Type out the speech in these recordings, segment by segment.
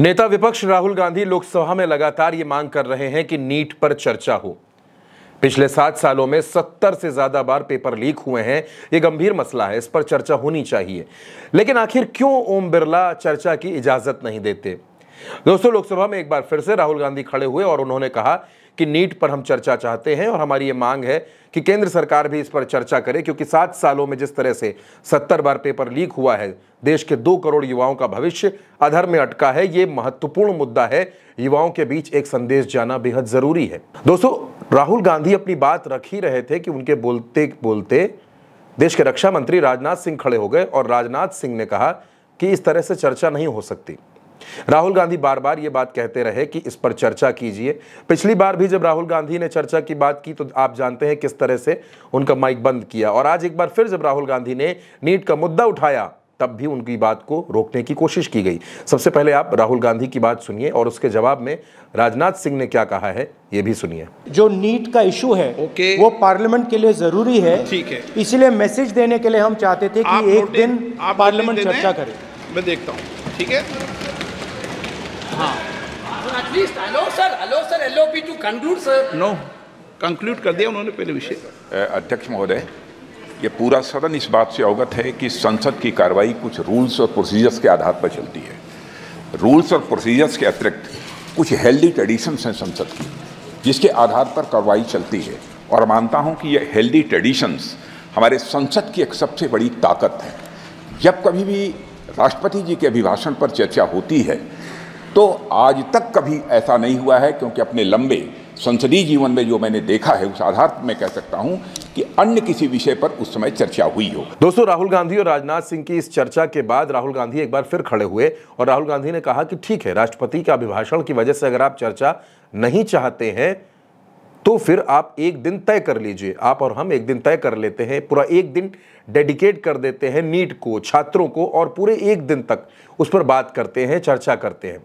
नेता विपक्ष राहुल गांधी लोकसभा में लगातार ये मांग कर रहे हैं कि नीट पर चर्चा हो पिछले सात सालों में सत्तर से ज्यादा बार पेपर लीक हुए हैं ये गंभीर मसला है इस पर चर्चा होनी चाहिए लेकिन आखिर क्यों ओम बिरला चर्चा की इजाजत नहीं देते दोस्तों लोकसभा में एक बार फिर से राहुल गांधी खड़े हुए और उन्होंने कहा कि नीट पर हम चर्चा चाहते हैं और हमारी ये मांग है कि केंद्र सरकार भी इस पर चर्चा करे क्योंकि सात सालों में जिस तरह से सत्तर बार पेपर लीक हुआ है देश के दो करोड़ युवाओं का भविष्य अधर में अटका है ये महत्वपूर्ण मुद्दा है युवाओं के बीच एक संदेश जाना बेहद जरूरी है दोस्तों राहुल गांधी अपनी बात रख ही रहे थे कि उनके बोलते बोलते देश के रक्षा मंत्री राजनाथ सिंह खड़े हो गए और राजनाथ सिंह ने कहा कि इस तरह से चर्चा नहीं हो सकती राहुल गांधी बार बार ये बात कहते रहे कि इस पर चर्चा कीजिए पिछली बार भी जब राहुल गांधी ने चर्चा की बात की तो आप जानते हैं किस तरह से उनका माइक बंद किया और आज एक बार फिर जब राहुल गांधी ने नीट का मुद्दा उठाया तब भी उनकी बात को रोकने की कोशिश की गई सबसे पहले आप राहुल गांधी की बात सुनिए और उसके जवाब में राजनाथ सिंह ने क्या कहा है ये भी सुनिए जो नीट का इशू है okay. वो पार्लियामेंट के लिए जरूरी है ठीक है इसलिए मैसेज देने के लिए हम चाहते थे कि एक दिन पार्लियामेंट चर्चा करें मैं देखता हूँ ठीक है हाँ at no कंक्लूड कर दिया उन्होंने पहले विषय अध्यक्ष महोदय ये पूरा सदन इस बात से अवगत है कि संसद की कार्रवाई कुछ रूल्स और प्रोसीजर्स के आधार पर चलती है रूल्स और प्रोसीजर्स के अतिरिक्त कुछ हेल्दी ट्रेडिशंस हैं संसद की जिसके आधार पर कार्रवाई चलती है और मानता हूं कि ये हेल्दी ट्रेडिशंस हमारे संसद की एक सबसे बड़ी ताकत है जब कभी भी राष्ट्रपति जी के अभिभाषण पर चर्चा होती है तो आज तक कभी ऐसा नहीं हुआ है क्योंकि अपने लंबे संसदीय जीवन में जो मैंने देखा है उस आधार पर मैं कह सकता हूं कि अन्य किसी विषय पर उस समय चर्चा हुई हो दोस्तों राहुल गांधी और राजनाथ सिंह की इस चर्चा के बाद राहुल गांधी एक बार फिर खड़े हुए और राहुल गांधी ने कहा कि ठीक है राष्ट्रपति के अभिभाषण की वजह से अगर आप चर्चा नहीं चाहते हैं तो फिर आप एक दिन तय कर लीजिए आप और हम एक दिन तय कर लेते हैं पूरा एक दिन डेडिकेट कर देते हैं नीट को छात्रों को और पूरे एक दिन तक उस पर बात करते हैं चर्चा करते हैं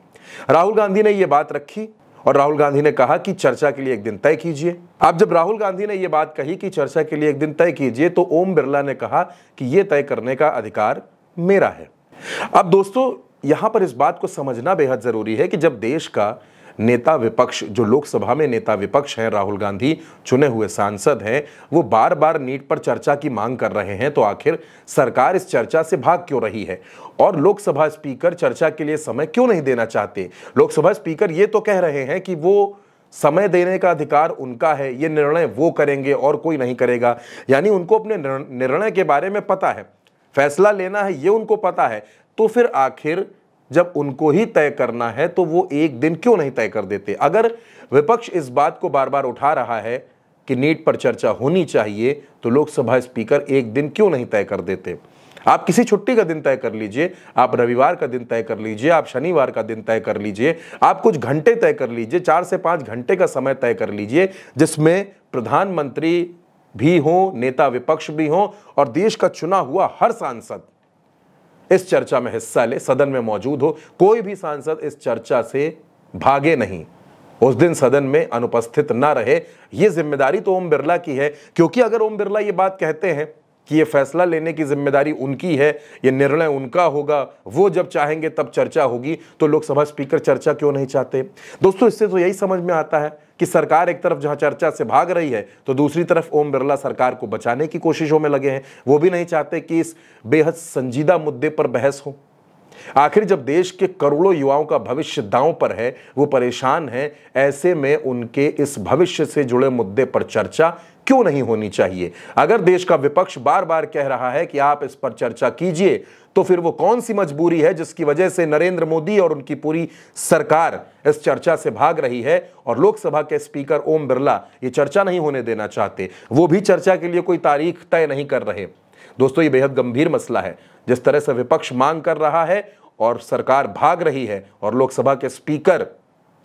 राहुल गांधी ने यह बात रखी और राहुल गांधी ने कहा कि चर्चा के लिए एक दिन तय कीजिए अब जब राहुल गांधी ने यह बात कही कि चर्चा के लिए एक दिन तय कीजिए तो ओम बिरला ने कहा कि यह तय करने का अधिकार मेरा है अब दोस्तों यहां पर इस बात को समझना बेहद जरूरी है कि जब देश का नेता विपक्ष जो लोकसभा में नेता विपक्ष हैं राहुल गांधी चुने हुए सांसद हैं वो बार बार नीट पर चर्चा की मांग कर रहे हैं तो आखिर सरकार इस चर्चा से भाग क्यों रही है और लोकसभा स्पीकर चर्चा के लिए समय क्यों नहीं देना चाहते लोकसभा स्पीकर ये तो कह रहे हैं कि वो समय देने का अधिकार उनका है ये निर्णय वो करेंगे और कोई नहीं करेगा यानी उनको अपने निर्णय के बारे में पता है फैसला लेना है ये उनको पता है तो फिर आखिर जब उनको ही तय करना है तो वो एक दिन क्यों नहीं तय कर देते अगर विपक्ष इस बात को बार बार उठा रहा है कि नीट पर चर्चा होनी चाहिए तो लोकसभा स्पीकर एक दिन क्यों नहीं तय कर देते आप किसी छुट्टी का दिन तय कर लीजिए आप रविवार का दिन तय कर लीजिए आप शनिवार का दिन तय कर लीजिए आप कुछ घंटे तय कर लीजिए चार से पाँच घंटे का समय तय कर लीजिए जिसमें प्रधानमंत्री भी हों नेता विपक्ष भी हों और देश का चुना हुआ हर सांसद इस चर्चा में हिस्सा ले सदन में मौजूद हो कोई भी सांसद इस चर्चा से भागे नहीं उस दिन सदन में अनुपस्थित ना रहे ये जिम्मेदारी तो ओम बिरला की है क्योंकि अगर ओम बिरला ये बात कहते हैं कि ये फैसला लेने की जिम्मेदारी उनकी है ये निर्णय उनका होगा वो जब चाहेंगे तब चर्चा होगी तो लोकसभा स्पीकर चर्चा क्यों नहीं चाहते दोस्तों इससे तो यही समझ में आता है कि सरकार एक तरफ जहां चर्चा से भाग रही है तो दूसरी तरफ ओम बिरला सरकार को बचाने की कोशिशों में लगे हैं वो भी नहीं चाहते कि इस बेहद संजीदा मुद्दे पर बहस हो आखिर जब देश के करोड़ों युवाओं का भविष्य दांव पर है वो परेशान है ऐसे में उनके इस भविष्य से जुड़े मुद्दे पर चर्चा क्यों नहीं होनी चाहिए अगर देश का विपक्ष बार बार कह रहा है कि आप इस पर चर्चा कीजिए तो फिर वो कौन सी मजबूरी है जिसकी वजह से नरेंद्र मोदी और उनकी पूरी सरकार इस चर्चा से भाग रही है और लोकसभा के स्पीकर ओम बिरला ये चर्चा नहीं होने देना चाहते वो भी चर्चा के लिए कोई तारीख तय नहीं कर रहे दोस्तों ये बेहद गंभीर मसला है जिस तरह से विपक्ष मांग कर रहा है और सरकार भाग रही है और लोकसभा के स्पीकर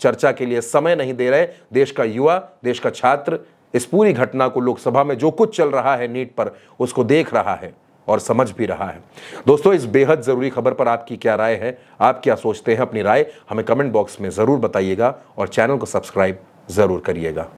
चर्चा के लिए समय नहीं दे रहे देश का युवा देश का छात्र इस पूरी घटना को लोकसभा में जो कुछ चल रहा है नीट पर उसको देख रहा है और समझ भी रहा है दोस्तों इस बेहद ज़रूरी खबर पर आपकी क्या राय है आप क्या सोचते हैं अपनी राय हमें कमेंट बॉक्स में ज़रूर बताइएगा और चैनल को सब्सक्राइब ज़रूर करिएगा